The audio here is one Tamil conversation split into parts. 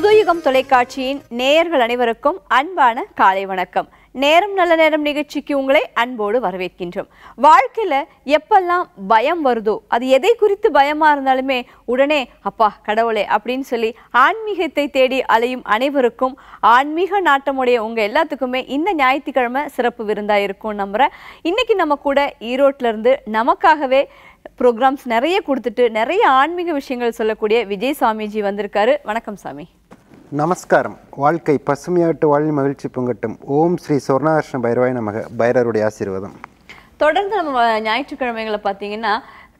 புதுயுகம் தொலைக்காட்சியின் நேயர்கள் அனைவருக்கும் அன்பான காலை வணக்கம் நேரம் நல்ல நேரம் நிகழ்ச்சிக்கு உங்களை அன்போடு வரவேற்கின்றோம் வாழ்க்கையில் எப்பெல்லாம் பயம் வருதோ அது எதை குறித்து பயமாக இருந்தாலுமே உடனே அப்பா கடவுளே அப்படின்னு சொல்லி ஆன்மீகத்தை தேடி அலையும் அனைவருக்கும் ஆன்மீக நாட்டமுடைய உங்கள் எல்லாத்துக்குமே இந்த ஞாயிற்றுக்கிழமை சிறப்பு விருந்தாக இருக்கும் நம்புகிறேன் இன்னைக்கு நம்ம கூட இருந்து நமக்காகவே ப்ரோக்ராம்ஸ் நிறைய கொடுத்துட்டு நிறைய ஆன்மீக விஷயங்கள் சொல்லக்கூடிய விஜய் சாமிஜி வந்திருக்காரு வணக்கம் சாமி நமஸ்காரம் வாழ்க்கை பசுமையாட்டு வாழ் மகிழ்ச்சி பொங்கட்டும் ஓம் ஸ்ரீ சொர்ணாகர்ஷ்ண பைரவாய் நமக பைரருடைய ஆசீர்வாதம் தொடர்ந்து நம்ம ஞாயிற்றுக்கிழமைகளை பார்த்தீங்கன்னா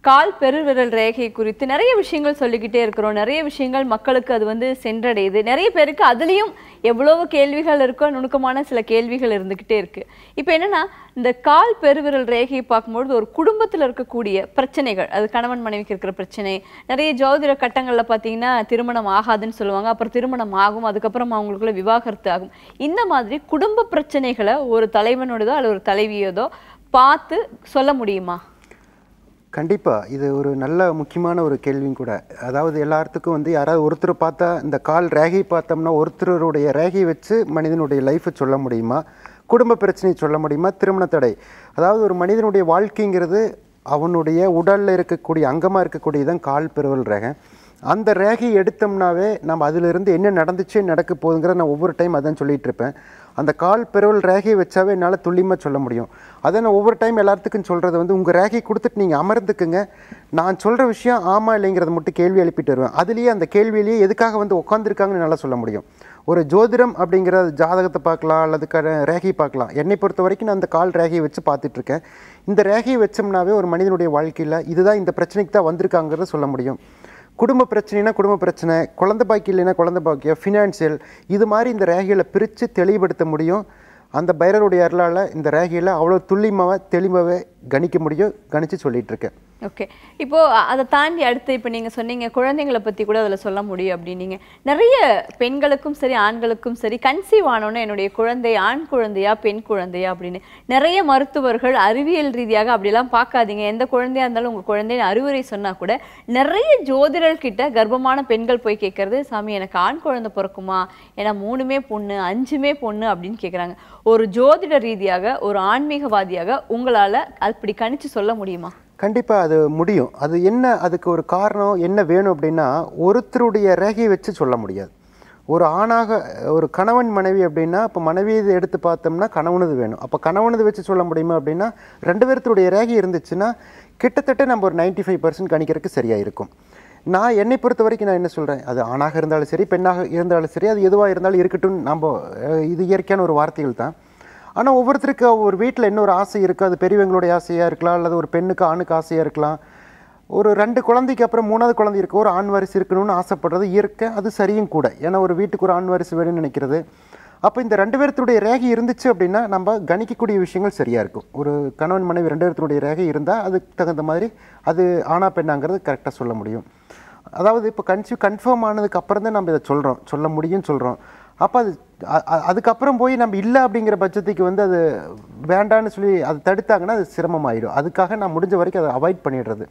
கால் பெருவிரல் ரேகை குறித்து நிறைய விஷயங்கள் சொல்லிக்கிட்டே இருக்கிறோம் நிறைய விஷயங்கள் மக்களுக்கு அது வந்து சென்றடையுது நிறைய பேருக்கு அதுலேயும் எவ்வளவு கேள்விகள் இருக்கோ நுணுக்கமான சில கேள்விகள் இருந்துக்கிட்டே இருக்குது இப்போ என்னென்னா இந்த கால் பெருவிரல் ரேகையை பார்க்கும்பொழுது ஒரு குடும்பத்தில் இருக்கக்கூடிய பிரச்சனைகள் அது கணவன் மனைவிக்கு இருக்கிற பிரச்சனை நிறைய ஜோதிட கட்டங்களில் பார்த்தீங்கன்னா திருமணம் ஆகாதுன்னு சொல்லுவாங்க அப்புறம் திருமணம் ஆகும் அதுக்கப்புறம் அவங்களுக்குள்ள விவாகரத்து ஆகும் இந்த மாதிரி குடும்ப பிரச்சனைகளை ஒரு தலைவனோடதோ அல்லது ஒரு தலைவியோதோ பார்த்து சொல்ல முடியுமா கண்டிப்பாக இது ஒரு நல்ல முக்கியமான ஒரு கேள்வியும் கூட அதாவது எல்லாத்துக்கும் வந்து யாராவது ஒருத்தர் பார்த்தா இந்த கால் ரேகை பார்த்தோம்னா ஒருத்தருடைய ரேகை வச்சு மனிதனுடைய லைஃப்பை சொல்ல முடியுமா குடும்ப பிரச்சனையை சொல்ல முடியுமா திருமண தடை அதாவது ஒரு மனிதனுடைய வாழ்க்கைங்கிறது அவனுடைய உடலில் இருக்கக்கூடிய அங்கமாக இருக்கக்கூடியதான் கால் பெருவல் ரேகை அந்த ரேகையை எடுத்தோம்னாவே நம்ம அதிலிருந்து என்ன நடந்துச்சு நடக்க போகுதுங்கிற நான் ஒவ்வொரு டைம் அதான் சொல்லிகிட்டு இருப்பேன் அந்த கால் பெருவல் ரேகையை வச்சாவே என்னால் துல்லியமாக சொல்ல முடியும் அதை நான் ஒவ்வொரு டைம் எல்லாத்துக்கும் சொல்கிறது வந்து உங்கள் ரேகை கொடுத்துட்டு நீங்கள் அமர்ந்துக்குங்க நான் சொல்கிற விஷயம் ஆமாம் இல்லைங்கிறத மட்டும் கேள்வி எழுப்பிட்டு வருவேன் அதுலேயே அந்த கேள்வியிலேயே எதுக்காக வந்து உட்காந்துருக்காங்கன்னு என்னால் சொல்ல முடியும் ஒரு ஜோதிடம் அப்படிங்கிற ஜாதகத்தை பார்க்கலாம் அல்லது க ரேகையை பார்க்கலாம் என்னை பொறுத்த வரைக்கும் நான் அந்த கால் ரேகையை வச்சு பார்த்துட்ருக்கேன் இந்த ரேகையை வச்சோம்னாவே ஒரு மனிதனுடைய வாழ்க்கையில் இதுதான் இந்த பிரச்சனைக்கு தான் வந்திருக்காங்கிறத சொல்ல முடியும் குடும்ப பிரச்சனைனா குடும்ப பிரச்சனை குழந்த பாக்கி இல்லைன்னா குழந்த பாக்கியம் ஃபினான்சியல் இது மாதிரி இந்த ரேகையில் பிரித்து தெளிவுபடுத்த முடியும் அந்த பைரருடைய அருளால் இந்த ரேகையில் அவ்வளோ துல்லியமாக தெளிவாகவே கணிக்க முடியும் கணித்து சொல்லிகிட்ருக்கேன் ஓகே இப்போது அதை தாண்டி அடுத்து இப்போ நீங்கள் சொன்னீங்க குழந்தைங்களை பற்றி கூட அதில் சொல்ல முடியும் அப்படின்னீங்க நிறைய பெண்களுக்கும் சரி ஆண்களுக்கும் சரி கன்சீவ் ஆனோன்னு என்னுடைய குழந்தை ஆண் குழந்தையா பெண் குழந்தையா அப்படின்னு நிறைய மருத்துவர்கள் அறிவியல் ரீதியாக அப்படிலாம் பார்க்காதீங்க எந்த குழந்தையாக இருந்தாலும் உங்கள் குழந்தைன்னு அறிவுரை சொன்னால் கூட நிறைய ஜோதிடர்கிட்ட கர்ப்பமான பெண்கள் போய் கேட்குறது சாமி எனக்கு ஆண் குழந்தை பிறக்குமா ஏன்னா மூணுமே பொண்ணு அஞ்சுமே பொண்ணு அப்படின்னு கேட்குறாங்க ஒரு ஜோதிட ரீதியாக ஒரு ஆன்மீகவாதியாக உங்களால் அப்படி கணித்து சொல்ல முடியுமா கண்டிப்பாக அது முடியும் அது என்ன அதுக்கு ஒரு காரணம் என்ன வேணும் அப்படின்னா ஒருத்தருடைய ரேகையை வச்சு சொல்ல முடியாது ஒரு ஆணாக ஒரு கணவன் மனைவி அப்படின்னா இப்போ மனைவி இது எடுத்து பார்த்தோம்னா கணவனது வேணும் அப்போ கணவனது வச்சு சொல்ல முடியுமா அப்படின்னா ரெண்டு பேர்த்துடைய ரேகை இருந்துச்சுன்னா கிட்டத்தட்ட நம்ம ஒரு நைன்டி ஃபைவ் பர்சன்ட் கணிக்கிறதுக்கு சரியாக இருக்கும் நான் என்னை பொறுத்த வரைக்கும் நான் என்ன சொல்கிறேன் அது ஆணாக இருந்தாலும் சரி பெண்ணாக இருந்தாலும் சரி அது எதுவாக இருந்தாலும் இருக்கட்டும் நம்ம இது இயற்கையான ஒரு வார்த்தைகள் தான் ஆனால் ஒவ்வொருத்தருக்கு ஒரு வீட்டில் இன்னொரு ஆசை இருக்குது அது பெரியவங்களுடைய ஆசையாக இருக்கலாம் அல்லது ஒரு பெண்ணுக்கு ஆணுக்கு ஆசையாக இருக்கலாம் ஒரு ரெண்டு குழந்தைக்கு அப்புறம் மூணாவது குழந்தை இருக்குது ஒரு ஆண் வாரிசு இருக்கணும்னு ஆசைப்படுறது இருக்க அது சரியும் கூட ஏன்னா ஒரு வீட்டுக்கு ஒரு ஆண் வாரிசு வேணும்னு நினைக்கிறது அப்போ இந்த ரெண்டு பேர்த்துடைய ரேகை இருந்துச்சு அப்படின்னா நம்ம கணிக்கக்கூடிய விஷயங்கள் சரியாக இருக்கும் ஒரு கணவன் மனைவி ரெண்டு பேர்த்துடைய ரேகை இருந்தால் அதுக்கு தகுந்த மாதிரி அது ஆனா பெண்ணாங்கிறது கரெக்டாக சொல்ல முடியும் அதாவது இப்போ கன்சியூ கன்ஃபார்ம் ஆனதுக்கு அப்புறம் தான் நம்ம இதை சொல்கிறோம் சொல்ல முடியும்னு சொல்கிறோம் அப்போ அது அதுக்கப்புறம் போய் நம்ம இல்லை அப்படிங்கிற பட்சத்துக்கு வந்து அது வேண்டான்னு சொல்லி அதை தடுத்தாங்கன்னா அது சிரமமாயிடும் அதுக்காக நான் முடிஞ்ச வரைக்கும் அதை அவாய்ட் பண்ணிடுறது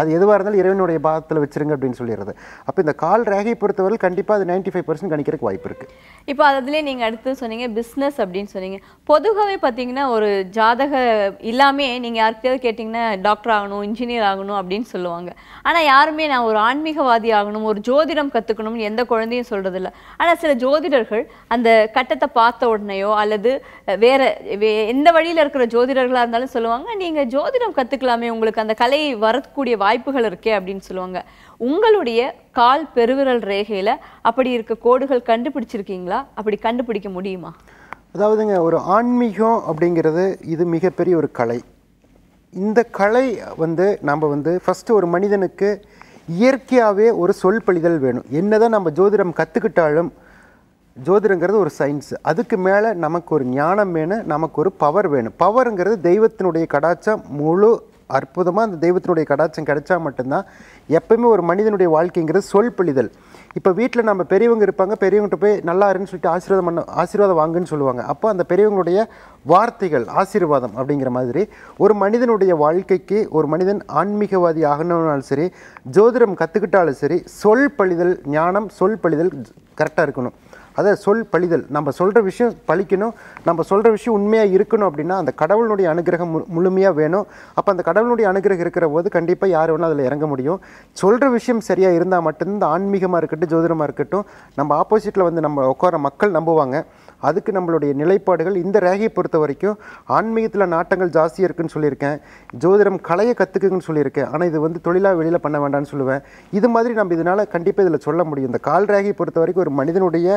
அது எதுவாக இருந்தாலும் இறைவனுடைய பாதத்தில் வச்சிருங்க அப்படின்னு சொல்லிடுறது அப்போ இந்த கால் ரேகையை பொறுத்தவரை கண்டிப்பாக அது நைன்டி ஃபைவ் பர்சன்ட் கணிக்கிறதுக்கு வாய்ப்பு இருக்குது இப்போ அதுலேயே நீங்கள் அடுத்து சொன்னீங்க பிஸ்னஸ் அப்படின்னு சொன்னீங்க பொதுவாகவே பார்த்தீங்கன்னா ஒரு ஜாதக இல்லாமே நீங்கள் யாருக்கையாவது கேட்டிங்கன்னா டாக்டர் ஆகணும் இன்ஜினியர் ஆகணும் அப்படின்னு சொல்லுவாங்க ஆனால் யாருமே நான் ஒரு ஆன்மீகவாதி ஆகணும் ஒரு ஜோதிடம் கற்றுக்கணும்னு எந்த குழந்தையும் சொல்கிறது இல்லை ஆனால் சில ஜோதிடர்கள் அந்த கட்டத்தை பார்த்த உடனேயோ அல்லது வேற எந்த வழியில் இருக்கிற ஜோதிடர்களாக இருந்தாலும் சொல்லுவாங்க நீங்கள் ஜோதிடம் கற்றுக்கலாமே உங்களுக்கு அந்த கலை வரக்கூடிய வாய்ப்புகள் இருக்கே அப்படின்னு சொல்லுவாங்க உங்களுடைய கால் பெருவிரல் ரேகையில் அப்படி இருக்க கோடுகள் கண்டுபிடிச்சிருக்கீங்களா அப்படி கண்டுபிடிக்க முடியுமா அதாவதுங்க ஒரு ஆன்மீகம் அப்படிங்கிறது இது மிகப்பெரிய ஒரு கலை இந்த கலை வந்து நம்ம வந்து ஃபஸ்ட்டு ஒரு மனிதனுக்கு இயற்கையாகவே ஒரு சொல் பழிதல் வேணும் என்னதான் நம்ம ஜோதிடம் கற்றுக்கிட்டாலும் ஜோதிடங்கிறது ஒரு சயின்ஸ் அதுக்கு மேலே நமக்கு ஒரு ஞானம் வேணும் நமக்கு ஒரு பவர் வேணும் பவருங்கிறது தெய்வத்தினுடைய கடாச்சம் முழு அற்புதமாக அந்த தெய்வத்தினுடைய கடாச்சம் கிடைச்சா மட்டும்தான் எப்பயுமே ஒரு மனிதனுடைய வாழ்க்கைங்கிறது சொல் பிழிதல் இப்போ வீட்டில் நம்ம பெரியவங்க இருப்பாங்க பெரியவங்ககிட்ட போய் நல்லா இருன்னு சொல்லிட்டு ஆசீர்வாதம் பண்ண ஆசீர்வாதம் வாங்குன்னு சொல்லுவாங்க அப்போ அந்த பெரியவங்களுடைய வார்த்தைகள் ஆசீர்வாதம் அப்படிங்கிற மாதிரி ஒரு மனிதனுடைய வாழ்க்கைக்கு ஒரு மனிதன் ஆன்மீகவாதி ஆகணும்னாலும் சரி ஜோதிடம் கற்றுக்கிட்டாலும் சரி சொல் பழிதல் ஞானம் சொல் பழிதல் கரெக்டாக இருக்கணும் அதை சொல் பழிதல் நம்ம சொல்கிற விஷயம் பழிக்கணும் நம்ம சொல்கிற விஷயம் உண்மையாக இருக்கணும் அப்படின்னா அந்த கடவுளுடைய அனுகிரகம் முழுமையாக வேணும் அப்போ அந்த கடவுளுடைய அனுகிரகம் இருக்கிற போது கண்டிப்பாக யார் வேணும் அதில் இறங்க முடியும் சொல்கிற விஷயம் சரியாக இருந்தால் மட்டும்தான் ஆன்மீகமாக இருக்கட்டும் ஜோதிடமாக இருக்கட்டும் நம்ம ஆப்போசிட்டில் வந்து நம்ம உட்கார மக்கள் நம்புவாங்க அதுக்கு நம்மளுடைய நிலைப்பாடுகள் இந்த ரேகையை பொறுத்த வரைக்கும் ஆன்மீகத்தில் நாட்டங்கள் ஜாஸ்தியாக இருக்குன்னு சொல்லியிருக்கேன் ஜோதிடம் கலையை கற்றுக்குங்கன்னு சொல்லியிருக்கேன் ஆனால் இது வந்து தொழிலாக வெளியில் பண்ண வேண்டாம்னு சொல்லுவேன் இது மாதிரி நம்ம இதனால் கண்டிப்பாக இதில் சொல்ல முடியும் இந்த கால் ரேகையை பொறுத்த வரைக்கும் ஒரு மனிதனுடைய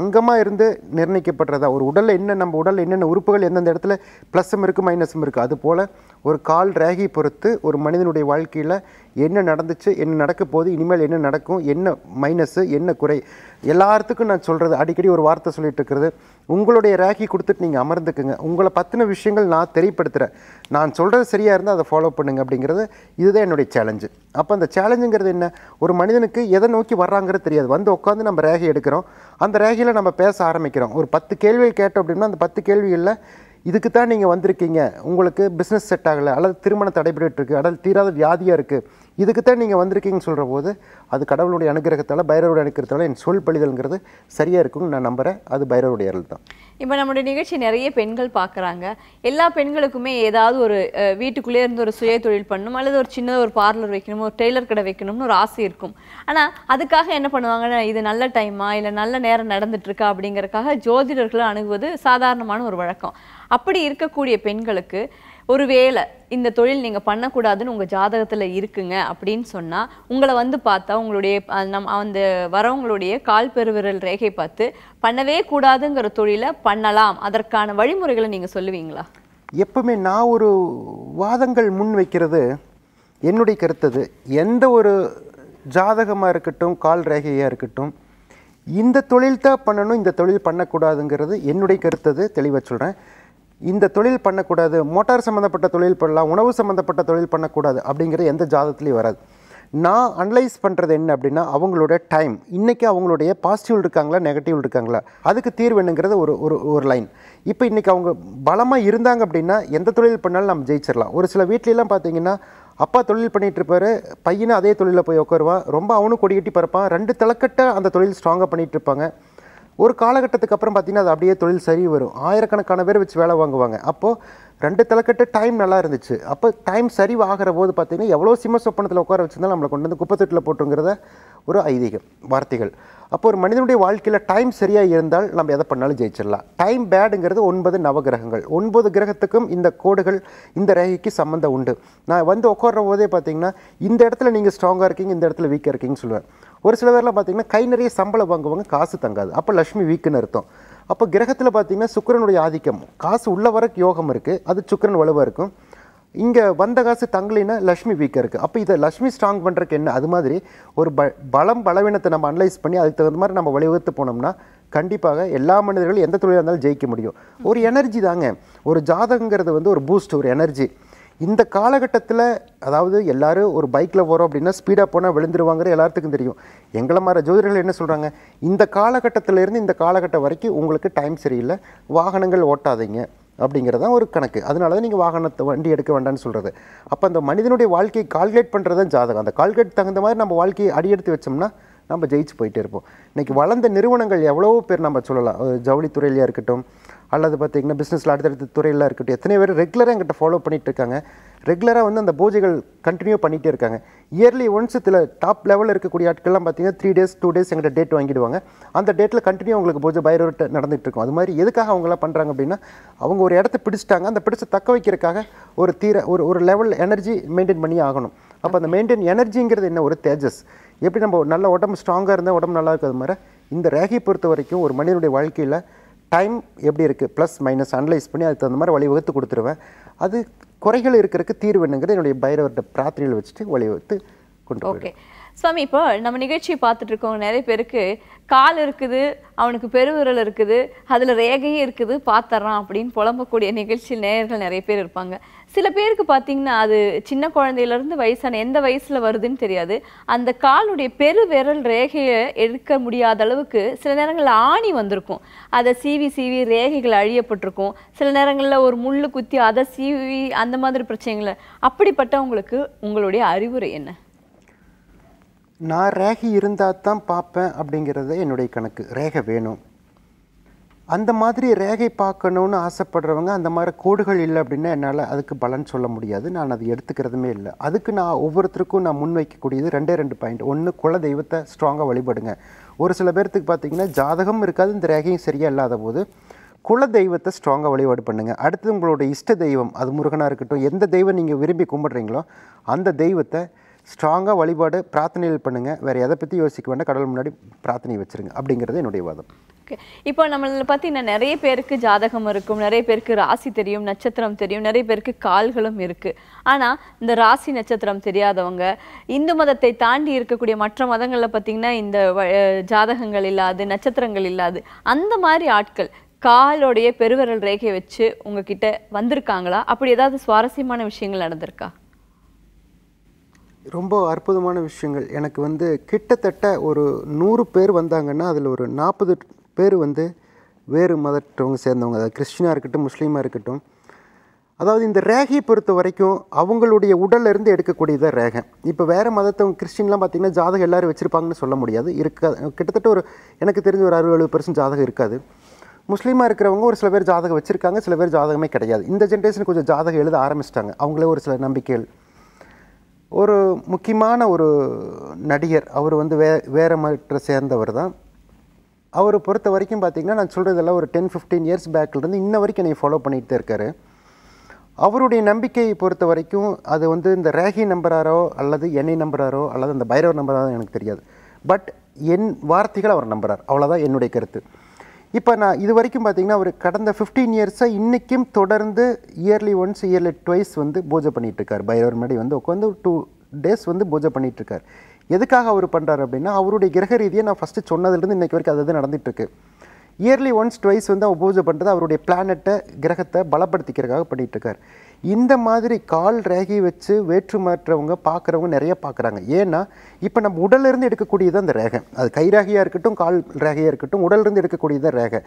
அங்கமாக இருந்து நிர்ணயிக்கப்படுறதா ஒரு உடலில் என்ன நம்ம உடலில் என்னென்ன உறுப்புகள் எந்தெந்த இடத்துல ப்ளஸ்ஸும் இருக்குது மைனஸும் இருக்குது அது போல் ஒரு கால் ரேகை பொறுத்து ஒரு மனிதனுடைய வாழ்க்கையில் என்ன நடந்துச்சு என்ன நடக்க போது இனிமேல் என்ன நடக்கும் என்ன மைனஸு என்ன குறை எல்லாத்துக்கும் நான் சொல்கிறது அடிக்கடி ஒரு வார்த்தை சொல்லிட்டு இருக்கிறது உங்களுடைய ரேகி கொடுத்துட்டு நீங்கள் அமர்ந்துக்குங்க உங்களை பற்றின விஷயங்கள் நான் தெரியப்படுத்துகிறேன் நான் சொல்கிறது சரியாக இருந்தால் அதை ஃபாலோ பண்ணுங்க அப்படிங்கிறது இதுதான் என்னுடைய சேலஞ்சு அப்போ அந்த சேலஞ்சுங்கிறது என்ன ஒரு மனிதனுக்கு எதை நோக்கி வர்றாங்கிறது தெரியாது வந்து உட்காந்து நம்ம ரேகை எடுக்கிறோம் அந்த ரேகையில் நம்ம பேச ஆரம்பிக்கிறோம் ஒரு பத்து கேள்விகள் கேட்டோம் அப்படின்னா அந்த பத்து கேள்விகளில் இதுக்கு தான் நீங்கள் வந்திருக்கீங்க உங்களுக்கு பிஸ்னஸ் செட் ஆகலை அல்லது திருமணம் தடைபட்டுருக்கு அல்லது தீராத வியாதியாக இருக்குது இதுக்குத்தான் நீங்கள் வந்திருக்கீங்கன்னு சொல்கிற போது அது கடவுளுடைய அனுகிரகத்தால் பைரவருடைய அனுகிரகத்தால் என் சொல் பழிதல்ங்கிறது சரியாக இருக்கும்னு நான் நம்புகிறேன் அது பைரவருடைய அருள் தான் இப்போ நம்முடைய நிகழ்ச்சி நிறைய பெண்கள் பார்க்குறாங்க எல்லா பெண்களுக்குமே ஏதாவது ஒரு வீட்டுக்குள்ளே இருந்து ஒரு சுய தொழில் பண்ணணும் அல்லது ஒரு சின்ன ஒரு பார்லர் வைக்கணும் ஒரு டெய்லர் கடை வைக்கணும்னு ஒரு ஆசை இருக்கும் ஆனால் அதுக்காக என்ன பண்ணுவாங்கன்னா இது நல்ல டைமா இல்லை நல்ல நேரம் நடந்துட்டுருக்கா அப்படிங்கிறக்காக ஜோதிடர்களை அணுகுவது சாதாரணமான ஒரு வழக்கம் அப்படி இருக்கக்கூடிய பெண்களுக்கு ஒருவேளை இந்த தொழில் நீங்கள் பண்ணக்கூடாதுன்னு உங்கள் ஜாதகத்தில் இருக்குங்க அப்படின்னு சொன்னால் உங்களை வந்து பார்த்தா உங்களுடைய நம் அந்த வரவங்களுடைய கால் பெருவிரல் ரேகை பார்த்து பண்ணவே கூடாதுங்கிற தொழிலை பண்ணலாம் அதற்கான வழிமுறைகளை நீங்கள் சொல்லுவீங்களா எப்பவுமே நான் ஒரு வாதங்கள் முன் வைக்கிறது என்னுடைய கருத்தது எந்த ஒரு ஜாதகமாக இருக்கட்டும் கால் ரேகையாக இருக்கட்டும் இந்த தொழில் தான் பண்ணணும் இந்த தொழில் பண்ணக்கூடாதுங்கிறது என்னுடைய கருத்தது தெளிவாக சொல்கிறேன் இந்த தொழில் பண்ணக்கூடாது மோட்டார் சம்மந்தப்பட்ட தொழில் பண்ணலாம் உணவு சம்மந்தப்பட்ட தொழில் பண்ணக்கூடாது அப்படிங்கிறது எந்த ஜாதத்துலேயும் வராது நான் அனலைஸ் பண்ணுறது என்ன அப்படின்னா அவங்களோட டைம் இன்றைக்கி அவங்களுடைய பாசிட்டிவ் இருக்காங்களா நெகட்டிவ் இருக்காங்களா அதுக்கு தீர்வு என்னங்கிறது ஒரு ஒரு ஒரு லைன் இப்போ இன்றைக்கி அவங்க பலமாக இருந்தாங்க அப்படின்னா எந்த தொழில் பண்ணாலும் நம்ம ஜெயிச்சிடலாம் ஒரு சில வீட்லையெல்லாம் பார்த்தீங்கன்னா அப்பா தொழில் பண்ணிகிட்டு இருப்பார் பையனை அதே தொழிலில் போய் உட்காருவான் ரொம்ப அவனும் கொடிக்கட்டி பறப்பான் ரெண்டு தலைக்கட்ட அந்த தொழில் ஸ்ட்ராங்காக பண்ணிகிட்டு இருப்பாங்க ஒரு காலகட்டத்துக்கு அப்புறம் பார்த்தீங்கன்னா அது அப்படியே தொழில் சரி வரும் ஆயிரக்கணக்கான பேர் வச்சு வேலை வாங்குவாங்க அப்போது ரெண்டு தலைக்கட்டு டைம் நல்லா இருந்துச்சு அப்போ டைம் சரி ஆகிற போது பார்த்தீங்கன்னா எவ்வளோ சிம்ம சொப்பனத்தில் உட்கார வச்சுருந்தாலும் நம்மளை கொண்டு வந்து குப்பத்தொட்டில் போட்டுங்கிறத ஒரு ஐதீகம் வார்த்தைகள் அப்போ ஒரு மனிதனுடைய வாழ்க்கையில் டைம் சரியாக இருந்தால் நம்ம எதை பண்ணாலும் ஜெயிச்சிடலாம் டைம் பேடுங்கிறது ஒன்பது நவகிரகங்கள் ஒன்பது கிரகத்துக்கும் இந்த கோடுகள் இந்த ரேகைக்கு சம்மந்தம் உண்டு நான் வந்து உட்கார்ற போதே பார்த்தீங்கன்னா இந்த இடத்துல நீங்கள் ஸ்ட்ராங்காக இருக்கீங்க இந்த இடத்துல வீக்காக இருக்கீங்கன்னு சொல்லுவேன் ஒரு சில பேர்லாம் பார்த்தீங்கன்னா கை நிறைய சம்பளம் வாங்குவாங்க காசு தங்காது அப்போ லக்ஷ்மி வீக்குன்னு அர்த்தம் அப்போ கிரகத்தில் பார்த்திங்கன்னா சுக்கரனுடைய ஆதிக்கம் காசு உள்ள வரக்கு யோகம் இருக்குது அது சுக்கரன் வலுவாக இருக்கும் இங்கே வந்த காசு தங்கலைன்னா லக்ஷ்மி வீக்காக இருக்குது அப்போ இதை லக்ஷ்மி ஸ்ட்ராங் பண்ணுறதுக்கு என்ன அது மாதிரி ஒரு ப பலம் பலவீனத்தை நம்ம அனலைஸ் பண்ணி அதுக்கு தகுந்த மாதிரி நம்ம வழிவகுத்து போனோம்னா கண்டிப்பாக எல்லா மனிதர்களும் எந்த தொழிலாக இருந்தாலும் ஜெயிக்க முடியும் ஒரு எனர்ஜி தாங்க ஒரு ஜாதகங்கிறது வந்து ஒரு பூஸ்ட் ஒரு எனர்ஜி இந்த காலகட்டத்தில் அதாவது எல்லோரும் ஒரு பைக்கில் போகிறோம் அப்படின்னா ஸ்பீடாக போனால் விழுந்துருவாங்கிற எல்லாத்துக்கும் தெரியும் எங்களை மாதிரி ஜோதிடர்கள் என்ன சொல்கிறாங்க இந்த காலகட்டத்திலேருந்து இந்த காலகட்டம் வரைக்கும் உங்களுக்கு டைம் சரியில்லை வாகனங்கள் ஓட்டாதீங்க அப்படிங்கிறது தான் ஒரு கணக்கு அதனால தான் நீங்கள் வாகனத்தை வண்டி எடுக்க வேண்டாம்னு சொல்கிறது அப்போ அந்த மனிதனுடைய வாழ்க்கையை கால்குலேட் பண்ணுறது தான் ஜாதகம் அந்த கால்குலேட் தகுந்த மாதிரி நம்ம வாழ்க்கையை அடி எடுத்து வச்சோம்னா நம்ம ஜெயிச்சு போயிட்டே இருப்போம் இன்றைக்கி வளர்ந்த நிறுவனங்கள் எவ்வளவோ பேர் நம்ம சொல்லலாம் ஜவுளித்துறையிலையாக இருக்கட்டும் அல்லது பார்த்திங்கன்னா பிஸ்னஸில் அடுத்தடுத்த துறையில் இருக்கட்டும் எத்தனை பேர் ரெகுலராக எங்கிட்ட ஃபாலோ பண்ணிகிட்டு இருக்காங்க ரெகுலராக வந்து அந்த பூஜைகள் கண்டினியூ பண்ணிகிட்டே இருக்காங்க இயர்லி ஒன்ஸ் இதில் டாப் லெவலில் இருக்கக்கூடிய ஆட்கள்லாம் பார்த்திங்கன்னா த்ரீ டேஸ் டூ டேஸ் எங்கிட்ட டேட் வாங்கிடுவாங்க அந்த டேட்டில் கண்டினியூ அவங்களுக்கு பூஜை பைரவர்கிட்ட நடந்துகிட்டு இருக்கும் அது மாதிரி எதுக்காக அவங்களாம் பண்ணுறாங்க அப்படின்னா அவங்க ஒரு இடத்த பிடிச்சிட்டாங்க அந்த பிடிச்ச தக்க வைக்கிறதுக்காக ஒரு தீர ஒரு ஒரு லெவல் எனர்ஜி மெயின்டைன் பண்ணி ஆகணும் அப்போ அந்த மெயின்டைன் எனர்ஜிங்கிறது என்ன ஒரு தேஜஸ் எப்படி நம்ம நல்ல உடம்பு ஸ்ட்ராங்காக இருந்தால் உடம்பு நல்லா இருக்கிறது மாதிரி இந்த ரேகை பொறுத்த வரைக்கும் ஒரு மனிதனுடைய வாழ்க்கையில் டைம் எப்படி இருக்குது ப்ளஸ் மைனஸ் அனலைஸ் பண்ணி அதுக்கு தகுந்த மாதிரி வழிவகுத்து கொடுத்துருவேன் அது குறைகள் இருக்கிறதுக்கு தீர்வு என்னங்கிறது என்னுடைய பைரவர்கிட்ட பிரார்த்தனையில் வச்சுட்டு வழிவகுத்து கொண்டு ஓகே சுவாமி இப்போ நம்ம நிகழ்ச்சியை பார்த்துட்டு இருக்கோம் நிறைய பேருக்கு கால் இருக்குது அவனுக்கு பெருவிரல் இருக்குது அதில் ரேகையும் இருக்குது பார்த்துட்றான் அப்படின்னு புலம்பக்கூடிய நிகழ்ச்சியில் நேயர்கள் நிறைய பேர் இருப்பாங்க சில பேருக்கு பார்த்தீங்கன்னா அது சின்ன குழந்தையிலேருந்து வயசான எந்த வயசில் வருதுன்னு தெரியாது அந்த காலுடைய பெரு விரல் ரேகையை எடுக்க முடியாத அளவுக்கு சில நேரங்களில் ஆணி வந்திருக்கும் அதை சீவி சீவி ரேகைகள் அழியப்பட்டிருக்கும் சில நேரங்களில் ஒரு முள் குத்தி அதை சீவி அந்த மாதிரி பிரச்சனைகளை அப்படிப்பட்டவங்களுக்கு உங்களுடைய அறிவுரை என்ன நான் ரேகை இருந்தால் தான் பார்ப்பேன் அப்படிங்கிறது என்னுடைய கணக்கு ரேகை வேணும் அந்த மாதிரி ரேகை பார்க்கணுன்னு ஆசைப்படுறவங்க அந்த மாதிரி கோடுகள் இல்லை அப்படின்னா என்னால் அதுக்கு பலன் சொல்ல முடியாது நான் அதை எடுத்துக்கிறதுமே இல்லை அதுக்கு நான் ஒவ்வொருத்தருக்கும் நான் முன்வைக்கக்கூடியது ரெண்டே ரெண்டு பாயிண்ட் ஒன்று குல தெய்வத்தை ஸ்ட்ராங்காக வழிபடுங்க ஒரு சில பேர்த்துக்கு பார்த்தீங்கன்னா ஜாதகம் இருக்காது இந்த ரேகையும் சரியாக இல்லாத போது குல தெய்வத்தை ஸ்ட்ராங்காக வழிபாடு பண்ணுங்கள் அடுத்தது உங்களோட இஷ்ட தெய்வம் அது முருகனாக இருக்கட்டும் எந்த தெய்வம் நீங்கள் விரும்பி கும்பிட்றீங்களோ அந்த தெய்வத்தை ஸ்ட்ராங்காக வழிபாடு பிரார்த்தனைகள் பண்ணுங்கள் வேறு எதை பற்றி யோசிக்க வேண்டாம் கடவுள் முன்னாடி பிரார்த்தனை வச்சுருங்க அப்படிங்கிறது என்னுடைய வாதம் ஓகே இப்போ நம்மளை பற்றி நிறைய பேருக்கு ஜாதகம் இருக்கும் நிறைய பேருக்கு ராசி தெரியும் நட்சத்திரம் தெரியும் நிறைய பேருக்கு கால்களும் இருக்குது ஆனால் இந்த ராசி நட்சத்திரம் தெரியாதவங்க இந்து மதத்தை தாண்டி இருக்கக்கூடிய மற்ற மதங்களில் பார்த்திங்கன்னா இந்த ஜாதகங்கள் இல்லாது நட்சத்திரங்கள் இல்லாது அந்த மாதிரி ஆட்கள் காலோடைய பெருவரல் ரேகையை வச்சு உங்ககிட்ட வந்திருக்காங்களா அப்படி ஏதாவது சுவாரஸ்யமான விஷயங்கள் நடந்திருக்கா ரொம்ப அற்புதமான விஷயங்கள் எனக்கு வந்து கிட்டத்தட்ட ஒரு நூறு பேர் வந்தாங்கன்னா அதில் ஒரு நாற்பது பேர் வந்து வேறு மதத்தவங்க சேர்ந்தவங்க அதாவது கிறிஸ்டினாக இருக்கட்டும் முஸ்லீமாக இருக்கட்டும் அதாவது இந்த ரேகையை பொறுத்த வரைக்கும் அவங்களுடைய உடல்லேருந்து எடுக்கக்கூடியதாக ரேகை இப்போ வேறு மதத்தவங்க கிறிஸ்டின்லாம் பார்த்திங்கன்னா ஜாதகம் எல்லோரும் வச்சுருப்பாங்கன்னு சொல்ல முடியாது இருக்காது கிட்டத்தட்ட ஒரு எனக்கு தெரிஞ்ச ஒரு அறுபது எழுபது பர்சன்ட் ஜாதகம் இருக்காது முஸ்லீமாக இருக்கிறவங்க ஒரு சில பேர் ஜாதகம் வச்சுருக்காங்க சில பேர் ஜாதகமே கிடையாது இந்த ஜென்ரேஷன் கொஞ்சம் ஜாதகம் எழுத ஆரம்பிச்சிட்டாங்க அவங்களே ஒரு சில நம்பிக்கைகள் ஒரு முக்கியமான ஒரு நடிகர் அவர் வந்து வே வேறு மற்ற சேர்ந்தவர் தான் அவர் பொறுத்த வரைக்கும் பார்த்திங்கன்னா நான் சொல்கிறதெல்லாம் ஒரு டென் ஃபிஃப்டீன் இயர்ஸ் பேக்கிலேருந்து இன்ன வரைக்கும் என்னை ஃபாலோ பண்ணிகிட்டு இருக்காரு இருக்கார் அவருடைய நம்பிக்கையை பொறுத்த வரைக்கும் அது வந்து இந்த ரேகி நம்பராரோ அல்லது என்னை நம்புறாரோ அல்லது அந்த பைரவர் நம்பராரோ எனக்கு தெரியாது பட் என் வார்த்தைகள் அவர் நம்புறார் அவ்வளோதான் என்னுடைய கருத்து இப்போ நான் இது வரைக்கும் பார்த்தீங்கன்னா அவர் கடந்த ஃபிஃப்டீன் இயர்ஸாக இன்றைக்கும் தொடர்ந்து இயர்லி ஒன்ஸ் இயர்லி ட்வைஸ் வந்து பூஜை பண்ணிகிட்ருக்கார் பைரவர் முன்னாடி வந்து உட்காந்து டூ டேஸ் வந்து பூஜை பண்ணிகிட்ருக்கார் எதுக்காக அவர் பண்ணுறாரு அப்படின்னா அவருடைய கிரக ரீதியை நான் ஃபஸ்ட்டு சொன்னதுலேருந்து இன்றைக்கு வரைக்கும் அது நடந்துகிட்ருக்கு இயர்லி ஒன்ஸ் டுவைஸ் வந்து அவர் பூஜை பண்ணுறது அவருடைய பிளானட்டை கிரகத்தை பலப்படுத்திக்கிறதுக்காக பண்ணிகிட்ருக்கார் இந்த மாதிரி கால் ரேகி வச்சு வேற்று மாற்றவங்க பார்க்குறவங்க நிறைய பார்க்குறாங்க ஏன்னா இப்போ நம்ம உடலிருந்து எடுக்கக்கூடியது அந்த ரேகை அது கை ரேகையாக இருக்கட்டும் கால் ரேகையாக இருக்கட்டும் உடலிருந்து எடுக்கக்கூடியது ரேகை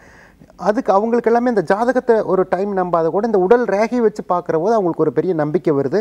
அதுக்கு அவங்களுக்கு எல்லாமே இந்த ஜாதகத்தை ஒரு டைம் நம்பாத கூட இந்த உடல் ரேகையை வச்சு பார்க்குற போது அவங்களுக்கு ஒரு பெரிய நம்பிக்கை வருது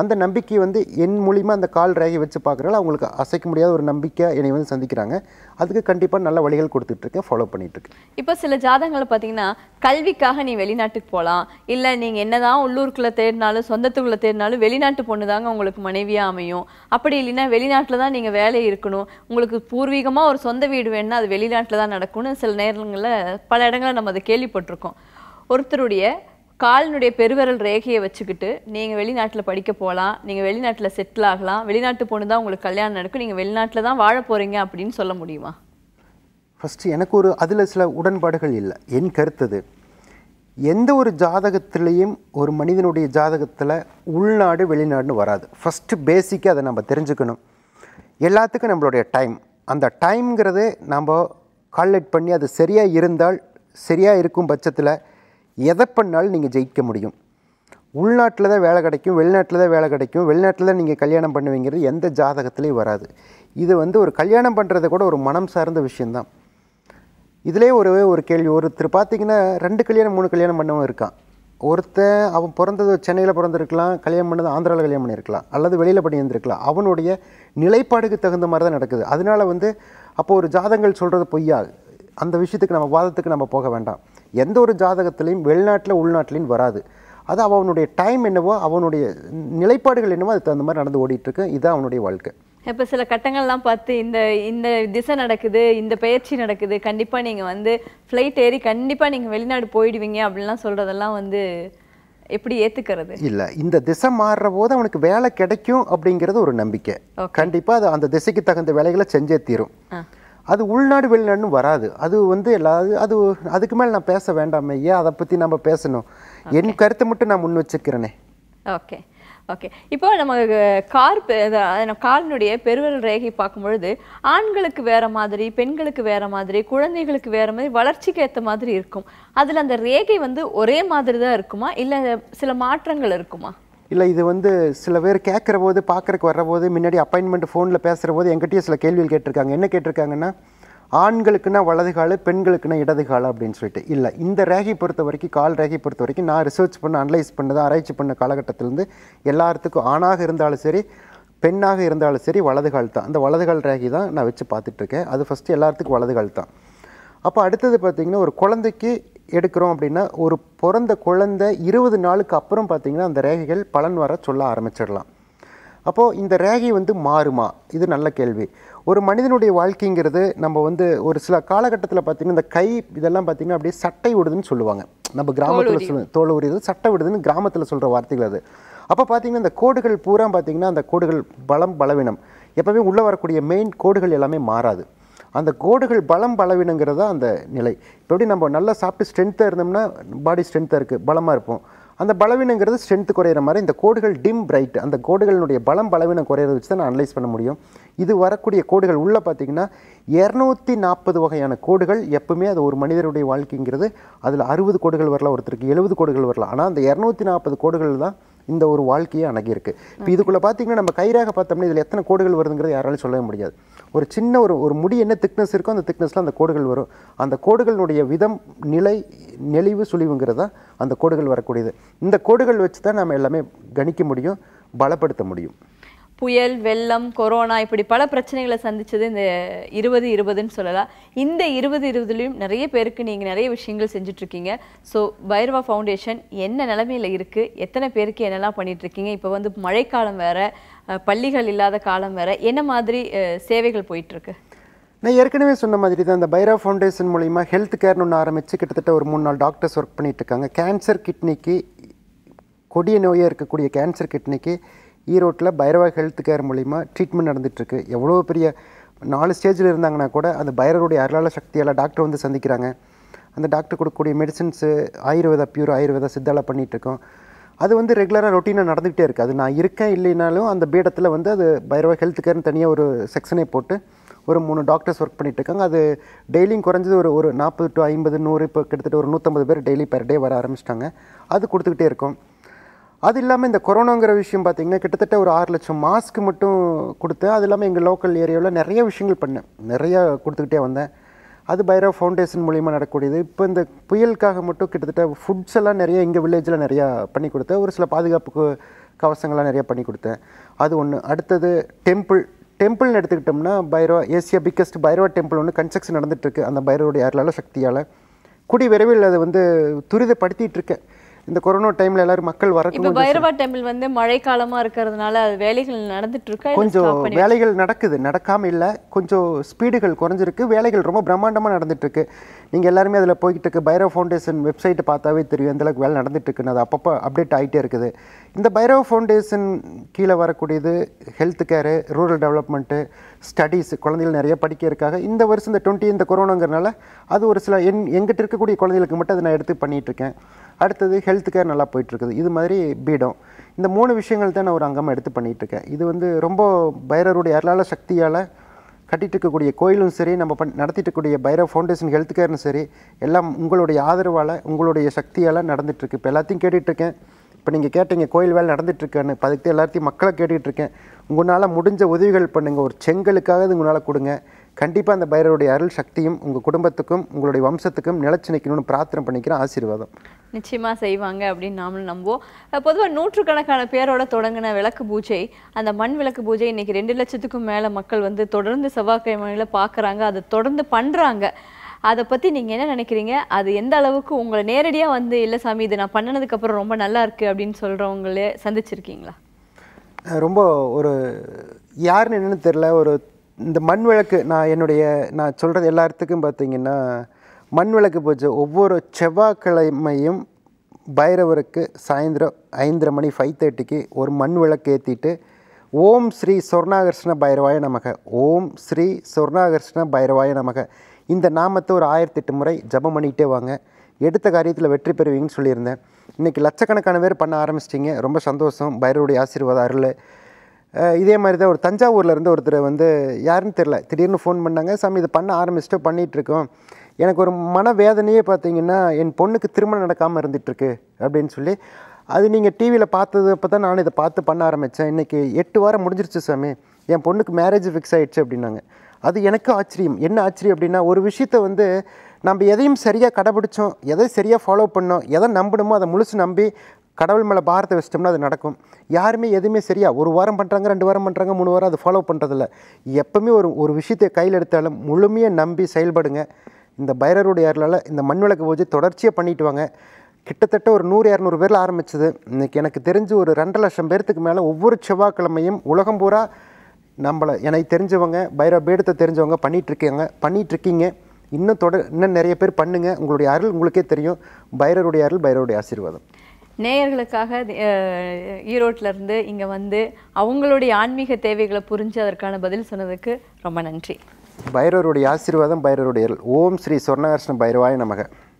அந்த நம்பிக்கை வந்து என் மூலிமா அந்த கால் ரேகை வச்சு பார்க்குறனால அவங்களுக்கு அசைக்க முடியாத ஒரு நம்பிக்கை என்னை வந்து சந்திக்கிறாங்க அதுக்கு கண்டிப்பாக நல்ல வழிகள் கொடுத்துட்ருக்கேன் ஃபாலோ பண்ணிகிட்ருக்கேன் இப்போ சில ஜாதகங்களை பார்த்தீங்கன்னா கல்விக்காக நீ வெளிநாட்டுக்கு போகலாம் இல்லை நீங்கள் என்ன தான் உள்ளூருக்குள்ளே தேடினாலும் சொந்தத்துக்குள்ளே தேடினாலும் வெளிநாட்டு பொண்ணு தாங்க உங்களுக்கு மனைவியாக அமையும் அப்படி இல்லைன்னா வெளிநாட்டில் தான் நீங்கள் வேலை இருக்கணும் உங்களுக்கு பூர்வீகமாக ஒரு சொந்த வீடு வேணும்னா அது வெளிநாட்டில் தான் நடக்கும்னு சில நேரங்களில் பல இடங்களில் நம்ம அதை கேள்விப்பட்டிருக்கோம் ஒருத்தருடைய காலினுடைய பெருவரல் ரேகையை வச்சுக்கிட்டு நீங்கள் வெளிநாட்டில் படிக்க போகலாம் நீங்கள் வெளிநாட்டில் செட்டில் ஆகலாம் வெளிநாட்டு பொண்ணு தான் உங்களுக்கு கல்யாணம் நடக்கும் நீங்கள் வெளிநாட்டில் தான் வாழ போகிறீங்க அப்படின்னு சொல்ல முடியுமா ஃபஸ்ட்டு எனக்கு ஒரு அதில் சில உடன்பாடுகள் இல்லை என் கருத்தது எந்த ஒரு ஜாதகத்திலையும் ஒரு மனிதனுடைய ஜாதகத்தில் உள்நாடு வெளிநாடுன்னு வராது ஃபஸ்ட்டு பேசிக்காக அதை நம்ம தெரிஞ்சுக்கணும் எல்லாத்துக்கும் நம்மளுடைய டைம் அந்த டைம்ங்கிறது நம்ம கால்குலேட் பண்ணி அது சரியாக இருந்தால் சரியாக இருக்கும் பட்சத்தில் எதை பண்ணாலும் நீங்கள் ஜெயிக்க முடியும் உள்நாட்டில் தான் வேலை கிடைக்கும் வெளிநாட்டில் தான் வேலை கிடைக்கும் வெளிநாட்டில் தான் நீங்கள் கல்யாணம் பண்ணுவீங்கிறது எந்த ஜாதகத்துலேயும் வராது இது வந்து ஒரு கல்யாணம் பண்ணுறது கூட ஒரு மனம் சார்ந்த விஷயந்தான் இதிலே ஒரு ஒரு கேள்வி ஒருத்தர் பார்த்திங்கன்னா ரெண்டு கல்யாணம் மூணு கல்யாணம் பண்ணவும் இருக்கான் ஒருத்தன் அவன் பிறந்தது சென்னையில் பிறந்திருக்கலாம் கல்யாணம் பண்ணது ஆந்திராவில் கல்யாணம் பண்ணியிருக்கலாம் அல்லது வெளியில் பண்ணி வந்திருக்கலாம் அவனுடைய நிலைப்பாடுக்கு தகுந்த மாதிரி தான் நடக்குது அதனால் வந்து அப்போது ஒரு ஜாதங்கள் சொல்கிறது பொய்யா அந்த விஷயத்துக்கு நம்ம வாதத்துக்கு நம்ம போக வேண்டாம் எந்த ஒரு ஜாதகத்துலேயும் வெளிநாட்டில் உள்நாட்டிலையும் வராது அது அவனுடைய டைம் என்னவோ அவனுடைய நிலைப்பாடுகள் என்னவோ அதுக்கு தகுந்த மாதிரி நடந்து ஓடிட்டுருக்கு இதுதான் அவனுடைய வாழ்க்கை இப்போ சில கட்டங்கள்லாம் பார்த்து இந்த இந்த திசை நடக்குது இந்த பயிற்சி நடக்குது கண்டிப்பாக நீங்கள் வந்து ஃப்ளைட் ஏறி கண்டிப்பாக நீங்கள் வெளிநாடு போயிடுவீங்க அப்படின்லாம் சொல்கிறதெல்லாம் வந்து எப்படி ஏற்றுக்கிறது இல்லை இந்த திசை மாறுற போது அவனுக்கு வேலை கிடைக்கும் அப்படிங்கிறது ஒரு நம்பிக்கை கண்டிப்பாக அது அந்த திசைக்கு தகுந்த வேலைகளை செஞ்சே தீரும் அது உள்நாடு வெளிநாடுன்னு வராது அது வந்து எல்லாது அது அதுக்கு மேலே நான் பேச வேண்டாமே ஏன் அதை பற்றி நம்ம பேசணும் என் கருத்தை மட்டும் நான் முன் வச்சுக்கிறேனே ஓகே ஓகே இப்போ நம்ம கார் காலினுடைய பெருவல் ரேகை பார்க்கும்பொழுது ஆண்களுக்கு வேற மாதிரி பெண்களுக்கு வேற மாதிரி குழந்தைகளுக்கு வேற மாதிரி வளர்ச்சிக்கு ஏற்ற மாதிரி இருக்கும் அதில் அந்த ரேகை வந்து ஒரே மாதிரி தான் இருக்குமா இல்லை சில மாற்றங்கள் இருக்குமா இல்லை இது வந்து சில பேர் கேட்குற போது பார்க்குறக்கு போது முன்னாடி அப்பாயின்மெண்ட் ஃபோனில் பேசுகிற போது எங்கிட்டயே சில கேள்விகள் கேட்டிருக்காங்க என்ன கேட்டிருக்காங்கன்னா ஆண்களுக்குன்னா வலது காலு பெண்களுக்குன்னா இடது கால அப்படின்னு சொல்லிட்டு இல்லை இந்த ரேகை பொறுத்த வரைக்கும் கால் ரேகை பொறுத்த வரைக்கும் நான் ரிசர்ச் பண்ண அனலைஸ் பண்ணது ஆராய்ச்சி பண்ண காலகட்டத்திலேருந்து எல்லாத்துக்கும் ஆணாக இருந்தாலும் சரி பெண்ணாக இருந்தாலும் சரி வலது கால் தான் அந்த வலது கால் ரேகை தான் நான் வச்சு பார்த்துட்ருக்கேன் அது ஃபஸ்ட்டு எல்லாத்துக்கும் வலது கால் தான் அப்போ அடுத்தது பார்த்திங்கன்னா ஒரு குழந்தைக்கு எடுக்கிறோம் அப்படின்னா ஒரு பிறந்த குழந்தை இருபது நாளுக்கு அப்புறம் பார்த்திங்கன்னா அந்த ரேகைகள் பலன் வர சொல்ல ஆரம்பிச்சிடலாம் அப்போது இந்த ரேகை வந்து மாறுமா இது நல்ல கேள்வி ஒரு மனிதனுடைய வாழ்க்கைங்கிறது நம்ம வந்து ஒரு சில காலகட்டத்தில் பார்த்திங்கன்னா இந்த கை இதெல்லாம் பார்த்திங்கன்னா அப்படியே சட்டை விடுதுன்னு சொல்லுவாங்க நம்ம கிராமத்தில் சொல்ல தோல் உரியது சட்டை விடுதுன்னு கிராமத்தில் சொல்கிற வார்த்தைகள் அது அப்போ பார்த்திங்கன்னா இந்த கோடுகள் பூரா பார்த்திங்கன்னா அந்த கோடுகள் பலம் பலவீனம் எப்போவுமே உள்ளே வரக்கூடிய மெயின் கோடுகள் எல்லாமே மாறாது அந்த கோடுகள் பலம் பலவீனங்கிறதா அந்த நிலை இப்போ நம்ம நல்லா சாப்பிட்டு ஸ்ட்ரென்த்தாக இருந்தோம்னா பாடி ஸ்ட்ரென்த்தாக இருக்குது பலமாக இருப்போம் அந்த பலவீனங்கிறது ஸ்ட்ரென்த் குறையிற மாதிரி இந்த கோடுகள் டிம் பிரைட் அந்த கோடுகளினுடைய பலம் பலவீனம் குறையிறத வச்சு தான் நான் அனலைஸ் பண்ண முடியும் இது வரக்கூடிய கோடுகள் உள்ளே பார்த்திங்கன்னா இரநூத்தி நாற்பது வகையான கோடுகள் எப்பவுமே அது ஒரு மனிதருடைய வாழ்க்கைங்கிறது அதில் அறுபது கோடுகள் வரலாம் ஒருத்தருக்கு எழுபது கோடுகள் வரலாம் ஆனால் அந்த இரநூத்தி நாற்பது கோடுகள் தான் இந்த ஒரு வாழ்க்கையே அணகியிருக்கு இப்போ இதுக்குள்ளே பார்த்தீங்கன்னா நம்ம கயிறாக பார்த்தோம்னா இதில் எத்தனை கோடுகள் வருதுங்கிறது யாராலும் சொல்லவே முடியாது ஒரு சின்ன ஒரு ஒரு முடி என்ன திக்னஸ் இருக்கோ அந்த திக்னஸில் அந்த கோடுகள் வரும் அந்த கோடுகளுடைய விதம் நிலை நெளிவு சுழிவுங்கிறது தான் அந்த கோடுகள் வரக்கூடியது இந்த கோடுகள் வச்சு தான் நம்ம எல்லாமே கணிக்க முடியும் பலப்படுத்த முடியும் புயல் வெள்ளம் கொரோனா இப்படி பல பிரச்சனைகளை சந்தித்தது இந்த இருபது இருபதுன்னு சொல்லலாம் இந்த இருபது இருபதுலையும் நிறைய பேருக்கு நீங்கள் நிறைய விஷயங்கள் செஞ்சுட்ருக்கீங்க ஸோ பைரவா ஃபவுண்டேஷன் என்ன நிலமையில் இருக்குது எத்தனை பேருக்கு என்னெல்லாம் பண்ணிகிட்ருக்கீங்க இப்போ வந்து மழைக்காலம் வேறு பள்ளிகள் இல்லாத காலம் வேறு என்ன மாதிரி சேவைகள் போயிட்டுருக்கு நான் ஏற்கனவே சொன்ன மாதிரி தான் இந்த பைரா ஃபவுண்டேஷன் மூலிமா ஹெல்த் கேர்னு ஒன்று ஆரம்பித்து கிட்டத்தட்ட ஒரு மூணு நாள் டாக்டர்ஸ் ஒர்க் பண்ணிகிட்ருக்காங்க கேன்சர் கிட்னிக்கு கொடிய நோயாக இருக்கக்கூடிய கேன்சர் கிட்னிக்கு ஈரோட்டில் பைரவா ஹெல்த் கேர் மூலிமா ட்ரீட்மெண்ட் நடந்துகிட்ருக்கு எவ்வளோ பெரிய நாலு ஸ்டேஜில் இருந்தாங்கன்னா கூட அந்த பைரவருடைய அருளாள சக்தியால் டாக்டர் வந்து சந்திக்கிறாங்க அந்த டாக்டர் கொடுக்கக்கூடிய மெடிசன்ஸு ஆயுர்வேதா பியூர் ஆயுர்வேதா சித்தால பண்ணிகிட்ருக்கோம் அது வந்து ரெகுலராக ரொட்டீனாக நடந்துகிட்டே இருக்குது அது நான் இருக்கேன் இல்லைனாலும் அந்த பீடத்தில் வந்து அது பைரவா ஹெல்த் கேர்னு தனியாக ஒரு செக்ஷனே போட்டு ஒரு மூணு டாக்டர்ஸ் ஒர்க் பண்ணிகிட்ருக்காங்க அது டெய்லியும் குறைஞ்சது ஒரு ஒரு நாற்பது டு ஐம்பது நூறு இப்போ கிட்டத்தட்ட ஒரு நூற்றம்பது பேர் டெய்லி பர் டே வர ஆரம்பிச்சிட்டாங்க அது கொடுத்துக்கிட்டே இருக்கோம் அது இல்லாமல் இந்த கொரோனாங்கிற விஷயம் பார்த்திங்கன்னா கிட்டத்தட்ட ஒரு ஆறு லட்சம் மாஸ்க் மட்டும் கொடுத்தேன் அது இல்லாமல் எங்கள் லோக்கல் ஏரியாவில் நிறைய விஷயங்கள் பண்ணேன் நிறையா கொடுத்துக்கிட்டே வந்தேன் அது பைரோ ஃபவுண்டேஷன் மூலிமா நடக்கூடியது இப்போ இந்த புயலுக்காக மட்டும் கிட்டத்தட்ட ஃபுட்ஸ் எல்லாம் நிறைய எங்கள் வில்லேஜில் நிறையா பண்ணி கொடுத்தேன் ஒரு சில பாதுகாப்புக்கு கவசங்கள்லாம் நிறையா பண்ணி கொடுத்தேன் அது ஒன்று அடுத்தது டெம்பிள் டெம்பிள்னு எடுத்துக்கிட்டோம்னா Bhairo Asia biggest Bhairo temple ஒன்று கன்ஸ்ட்ரக்ஷன் நடந்துகிட்ருக்கு அந்த பைரோடைய அருளால் சக்தியால் குடி விரைவில் அதை வந்து துரிதப்படுத்திகிட்டு இருக்கேன் இந்த கொரோனா டைம்ல எல்லாரும் மக்கள் வர இப்ப பைரவா டெம்பிள் வந்து மழை காலமா இருக்கிறதுனால அது வேலைகள் நடந்துட்டு இருக்கு கொஞ்சம் வேலைகள் நடக்குது நடக்காம இல்லை கொஞ்சம் ஸ்பீடுகள் குறைஞ்சிருக்கு வேலைகள் ரொம்ப பிரம்மாண்டமாக நடந்துட்டு இருக்கு நீங்கள் எல்லாருமே அதில் போய்கிட்டு இருக்கு பைரவ ஃபவுண்டேஷன் வெப்சைட் பார்த்தாவே தெரியும் அளவுக்கு வேலை நடந்துட்டு இருக்குன்னு அது அப்பப்போ அப்டேட் ஆகிட்டே இருக்குது இந்த பைரவ ஃபவுண்டேஷன் கீழே வரக்கூடியது health care rural development studies குழந்தைகள் நிறைய படிக்க இருக்காங்க இந்த வருஷம் இந்த டுவெண்ட்டி இந்த கொரோனாங்கிறனால அது ஒரு சில என் எங்கிட்ட இருக்கக்கூடிய குழந்தைகளுக்கு மட்டும் அதை நான் எடுத்து இருக்கேன் அடுத்தது ஹெல்த் கேர் நல்லா போயிட்டுருக்குது இது மாதிரி பீடம் இந்த மூணு விஷயங்கள் தான் நான் ஒரு அங்கமாக எடுத்து பண்ணிகிட்ருக்கேன் இது வந்து ரொம்ப பைரருடைய அருளாள சக்தியால் கட்டிகிட்டு இருக்கக்கூடிய கோயிலும் சரி நம்ம பண் நடத்திட்டுக்கூடிய பைர பைரவ் ஃபவுண்டேஷன் ஹெல்த் கேர்னு சரி எல்லாம் உங்களுடைய ஆதரவால் உங்களுடைய சக்தியால் நடந்துகிட்ருக்கு இப்போ எல்லாத்தையும் கேட்டுட்ருக்கேன் இப்போ நீங்கள் கேட்டீங்க கோயில் வேலை நடந்துகிட்ருக்கேன்னு இப்போ அதுக்கு எல்லாத்தையும் மக்களை கேட்டுட்ருக்கேன் உங்களால் முடிஞ்ச உதவிகள் பண்ணுங்கள் ஒரு செங்கலுக்காக உங்களால் கொடுங்க கண்டிப்பாக அந்த பைரவருடைய அருள் சக்தியும் உங்கள் குடும்பத்துக்கும் உங்களுடைய வம்சத்துக்கும் நிலச்சி நிற்கணும்னு பிரார்த்தனை பண்ணிக்கிற ஆசீர்வாதம் நிச்சயமாக செய்வாங்க அப்படின்னு நாமளும் நம்புவோம் பொதுவாக நூற்றுக்கணக்கான பேரோட தொடங்கின விளக்கு பூஜை அந்த மண் விளக்கு பூஜை இன்றைக்கி ரெண்டு லட்சத்துக்கும் மேலே மக்கள் வந்து தொடர்ந்து செவ்வாய்க்கிழமையில் பார்க்குறாங்க அதை தொடர்ந்து பண்ணுறாங்க அதை பற்றி நீங்கள் என்ன நினைக்கிறீங்க அது எந்த அளவுக்கு உங்களை நேரடியாக வந்து இல்லை சாமி இது நான் பண்ணினதுக்கப்புறம் ரொம்ப நல்லா இருக்குது அப்படின்னு சொல்கிறவங்களே சந்திச்சிருக்கீங்களா ரொம்ப ஒரு யாருன்னு என்னென்னு தெரில ஒரு இந்த மண் விளக்கு நான் என்னுடைய நான் சொல்கிறது எல்லாத்துக்கும் பார்த்திங்கன்னா மண் விளக்கு பூஜை ஒவ்வொரு செவ்வாய்க்கிழமையும் பைரவருக்கு சாயந்தரம் ஐந்தரை மணி ஃபைவ் தேர்ட்டிக்கு ஒரு மண் விளக்கு ஏற்றிட்டு ஓம் ஸ்ரீ சொர்ணாகர்ஷ்ண பைரவாய நமக ஓம் ஸ்ரீ சொர்ணாகர்ஷ்ண பைரவாய நமக இந்த நாமத்தை ஒரு ஆயிரத்தி எட்டு முறை ஜபம் பண்ணிகிட்டே வாங்க எடுத்த காரியத்தில் வெற்றி பெறுவீங்கன்னு சொல்லியிருந்தேன் இன்றைக்கி லட்சக்கணக்கான பேர் பண்ண ஆரம்பிச்சிட்டிங்க ரொம்ப சந்தோஷம் பைரவருடைய ஆசீர்வாத அருள் இதே மாதிரி தான் ஒரு தஞ்சாவூர்லேருந்து ஒருத்தர் வந்து யாருன்னு தெரில திடீர்னு ஃபோன் பண்ணாங்க சாமி இதை பண்ண ஆரம்பிச்சுட்டு பண்ணிகிட்ருக்கோம் எனக்கு ஒரு மனவேதனையே பார்த்தீங்கன்னா என் பொண்ணுக்கு திருமணம் நடக்காமல் இருந்துகிட்ருக்கு அப்படின்னு சொல்லி அது நீங்கள் டிவியில் பார்த்தது அப்போ தான் நான் இதை பார்த்து பண்ண ஆரம்பித்தேன் இன்றைக்கி எட்டு வாரம் முடிஞ்சிருச்சு சாமி என் பொண்ணுக்கு மேரேஜ் ஃபிக்ஸ் ஆகிடுச்சு அப்படின்னாங்க அது எனக்கு ஆச்சரியம் என்ன ஆச்சரியம் அப்படின்னா ஒரு விஷயத்த வந்து நம்ம எதையும் சரியாக கடைபிடிச்சோம் எதை சரியாக ஃபாலோ பண்ணோம் எதை நம்பணுமோ அதை முழுசு நம்பி கடவுள் மேலே பாரத்தை வச்சிட்டோம்னா அது நடக்கும் யாருமே எதுவுமே சரியா ஒரு வாரம் பண்ணுறாங்க ரெண்டு வாரம் பண்ணுறாங்க மூணு வாரம் அது ஃபாலோ பண்ணுறதில்ல எப்போவுமே ஒரு ஒரு விஷயத்தை கையில் எடுத்தாலும் முழுமையாக நம்பி செயல்படுங்க இந்த பைரருடைய அருளால் இந்த மண் விளக்கு பூஜை தொடர்ச்சியாக பண்ணிட்டு வாங்க கிட்டத்தட்ட ஒரு நூறு இரநூறு பேரில் ஆரம்பிச்சது இன்றைக்கி எனக்கு தெரிஞ்சு ஒரு ரெண்டரை லட்சம் பேர்த்துக்கு மேலே ஒவ்வொரு செவ்வாய்க்கிழமையும் உலகம் பூரா நம்மளை எனக்கு தெரிஞ்சவங்க பைர பீடத்தை தெரிஞ்சவங்க பண்ணிகிட்ருக்கேங்க பண்ணிகிட்ருக்கீங்க இன்னும் தொட இன்னும் நிறைய பேர் பண்ணுங்கள் உங்களுடைய அருள் உங்களுக்கே தெரியும் பைரருடைய அருள் பைரருடைய ஆசீர்வாதம் நேயர்களுக்காக ஈரோட்டிலேருந்து இங்கே வந்து அவங்களுடைய ஆன்மீக தேவைகளை புரிஞ்சு அதற்கான பதில் சொன்னதுக்கு ரொம்ப நன்றி பைரவருடைய ஆசீர்வாதம் பைரவருடைய ஓம் ஸ்ரீ சொர்ணகர்ஷ்ண பைரவாய நமக